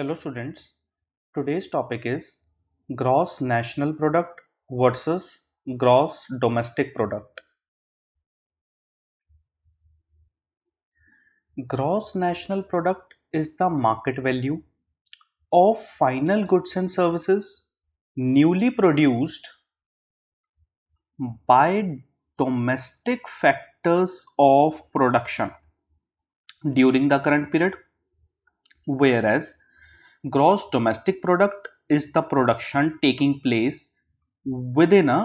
Hello students, today's topic is gross national product versus gross domestic product. Gross national product is the market value of final goods and services newly produced by domestic factors of production during the current period whereas gross domestic product is the production taking place within a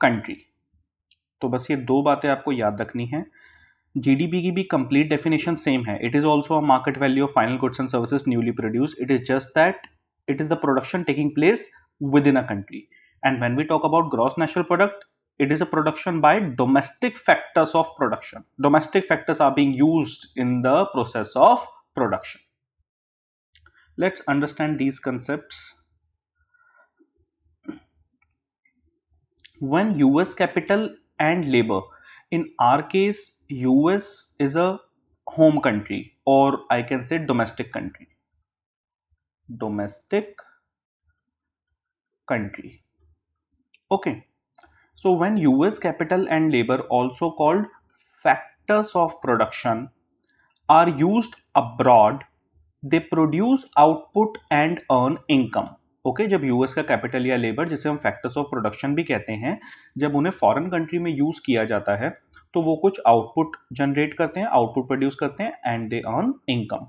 country तो बस ये दो बातें आपको याद रखनी है GDP की भी कंप्लीट डेफिनेशन सेम है it is also a market value of final goods and service newly produce it is just that it is the production taking place within a country and when we talk about gross natural product it is a production by domestic factors of production domestic factors are being use in the process of production Let's understand these concepts. When US capital and labor, in our case, US is a home country or I can say domestic country. Domestic country. Okay. So when US capital and labor also called factors of production are used abroad they produce output and earn income okay जब US का capital या labour जिसे हम factors of production भी कहते हैं जब उन्हें फॉरेन कंट्री में यूज़ किया जाता है तो वो कुछ आउटपुट जनरेट करते हैं आउटपुट प्रोड्यूस करते हैं and they earn income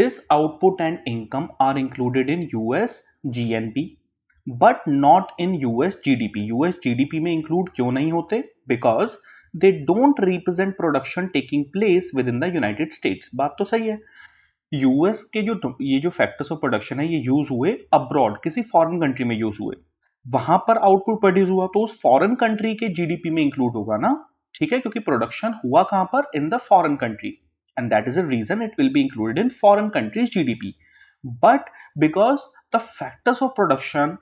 this output and income are included in US GNP but not in US GDP US GDP में इंक्लूड क्यों नहीं होते because they don't represent production taking place within the United States बात तो सही है US के जो ये जो फैक्टर्स ऑफ प्रोडक्शन है ये यूज हुए अब्रॉड किसी फॉरेन कंट्री में यूज हुए वहां पर आउटपुट प्रोड्यूस हुआ तो उस फॉरेन कंट्री के जीडीपी में इंक्लूड होगा ना ठीक है क्योंकि प्रोडक्शन हुआ कहां पर in the foreign country and that is a reason it will be included in foreign country's GDP but because the factors of production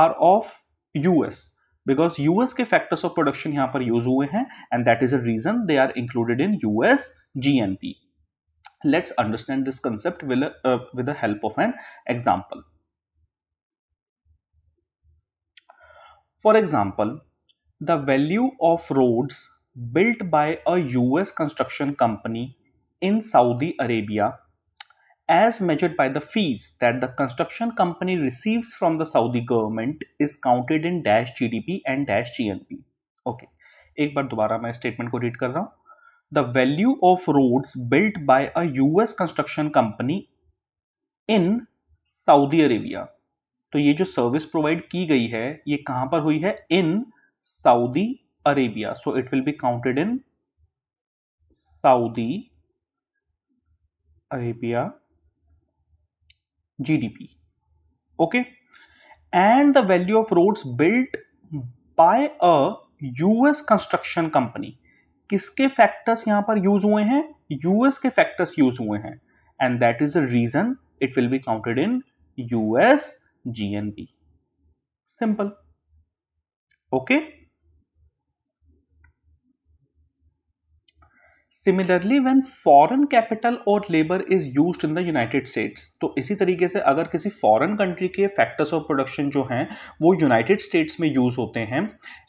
are of US because US के फैक्टर्स ऑफ प्रोडक्शन यहां पर use हुए हैं and that is a reason they are included in US GNP let's understand this concept with the help of an example for example the value of roads built by a US construction company in Saudi Arabia as measured by the fees that the construction company receives from the Saudi government is counted in dash GDP and dash GNP. Okay, एक बार दोबारा मैं statement को read कर रहा हूँ the value of roads built by a US construction company in Saudi Arabia तो ये जो सर्विस प्रोवाइड की गई है ये कहाँ पर हुई है in Saudi Arabia so it will be counted in Saudi Arabia GDP. Okay, and the value of roads built by a US construction company. किसके फैक्टर्स यहां पर यूज हुए हैं यूएस के फैक्टर्स यूज हुए हैं and that is the reason it will be counted in US GNP simple okay okay? Similarly when foreign capital और labour is use in the United States तो इसी तरीके से अगर किसी फॉरन कंट्री के फैक्टर्स ऑफ प्रोडक्शन जो हैं वो यूनाइटेड स्टेट्स में यूज होते हैं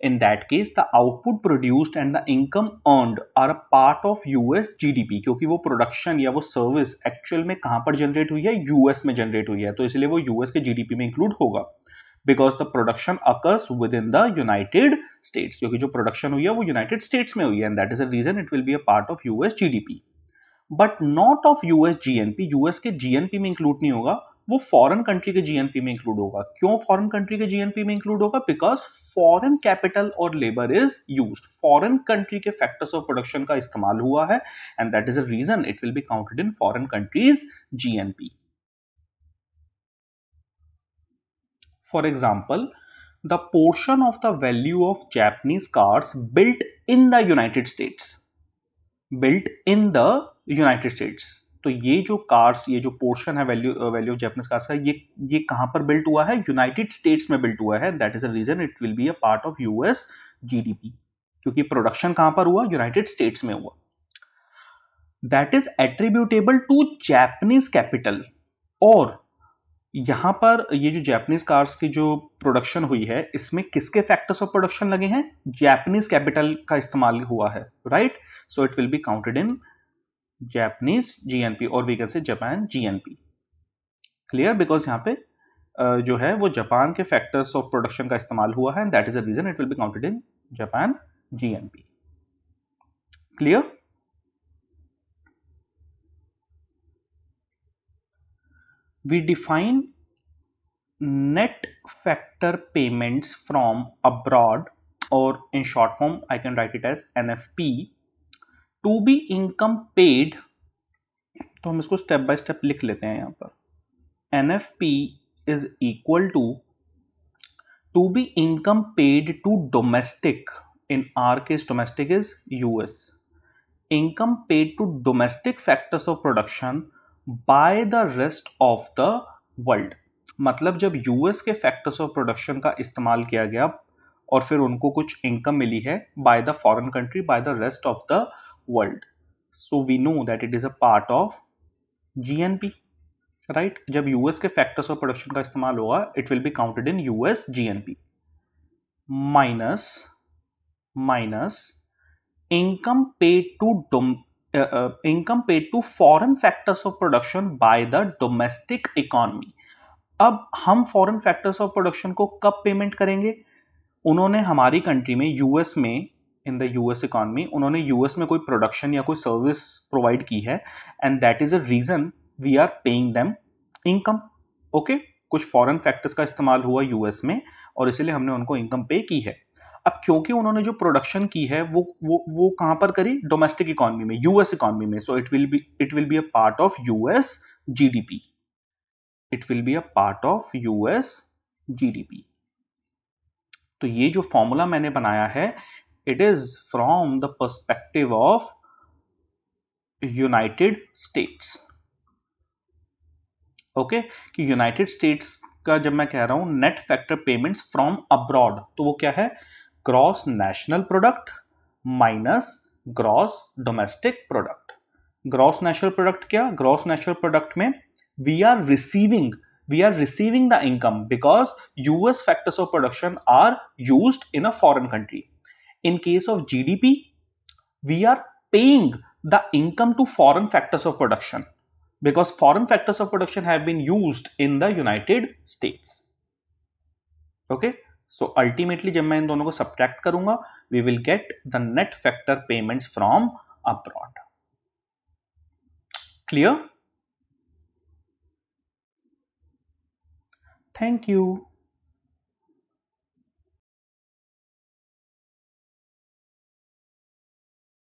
in that case the output produced and the income earned are a part of US GDP क्योंकि वो प्रोडक्शन या वो सर्विस एक्चुअल में कहाँ पर जनरेट हुई है यूएस में जनरेट हुई है तो इसलिए वो यूएस के जीडीपी में इंक्लूड होगा because the production occurs within the United States क्योंकि जो प्रोडक्शन हुई है वो यूनाइटेड स्टेट्स में हुई है and that is a reason it will be a part of US GDP but not of US GNP US के GNP में इंक्लूड नहीं होगा वो फॉरेन कंट्री के जीएनपी में इंक्लूड होगा क्यों फॉरेन कंट्री के जीएनपी में इंक्लूड होगा बिकॉज फॉरेन कैपिटल और labour is use foreign country के फैक्टर्स ऑफ प्रोडक्शन का इस्तेमाल हुआ है and that is a reason it will be counted in foreign country's GNP for example the portion of the value of Japanese cars built in the United States built in the United States तो ये जो cars ये जो portion है value value of Japanese cars का ये ये कहाँ पर बिल्ट हुआ है यूनाइटेड स्टेट्स में बिल्ट हुआ है that is a reason it will be a part of US GDP क्योंकि प्रोडक्शन कहाँ पर हुआ यूनाइटेड स्टेट्स में हुआ that is attributable to Japanese capital और यहाँ पर ये जो जैपनीज कार्स की जो प्रोडक्शन हुई है इसमें किसके फैक्टर्स ऑफ प्रोडक्शन लगे हैं जैपनीज कैपिटल का इस्तेमाल हुआ है right so it will be counted in Japanese GNP और we can say Japan GNP clear because यहाँ पे जो है वो जापान के फैक्टर्स ऑफ प्रोडक्शन का इस्तेमाल हुआ है and that is a reason it will be counted in Japan GNP clear we define net factor payments from abroad or in short form i can write it as nfp to be income paid to hum isko step by nfp is equal to to be income paid to domestic in our case domestic is us income paid to domestic factors of production by the rest of the world मतलब जब US के factors of production का इस्तेमाल किया गया और फिर उनको कुछ इनकम मिली है by the foreign country by the rest of the world so we know that it is a part of GNP right जब यूएस के फैक्टर्स ऑफ प्रोडक्शन का इस्तेमाल होगा it will be counted in US GNP minus minus income paid to income paid to foreign factors of production by the domestic economy अब हम foreign factors of production को कब payment करेंगे उन्होंने हमारी कंट्री में यूएस में इन द यूएस इकॉनमी उन्होंने यूएस में कोई प्रोडक्शन या कोई सर्विस प्रोवाइड की है and that is a reason we are paying them income okay कुछ फॉरेन फैक्टर्स का इस्तेमाल हुआ यूएस में और इसीलिए हमने उनको इनकम पे की है अब क्योंकि उन्होंने जो प्रोडक्शन की है वो वो वो कहाँ पर करी डोमेस्टिक इकोनॉमी में यूएस इकोनॉमी में so it will be it will be a part of US GDP it will be a part of US GDP तो ये जो फॉर्मूला मैंने बनाया है it is from the perspective of United States okay कि United States का जब मैं कह रहा हूं net factor payments from abroad तो वो क्या है gross national product minus gross domestic product. Gross national product kya? Gross national product mein we are receiving we are receiving the income because US factors of production are used in a foreign country. In case of GDP, we are paying the income to foreign factors of production because foreign factors of production have been used in the United States. Okay, so ultimately जब मैं इन दोनों को subtract करूंगा we will get the net factor payments from abroad clear thank you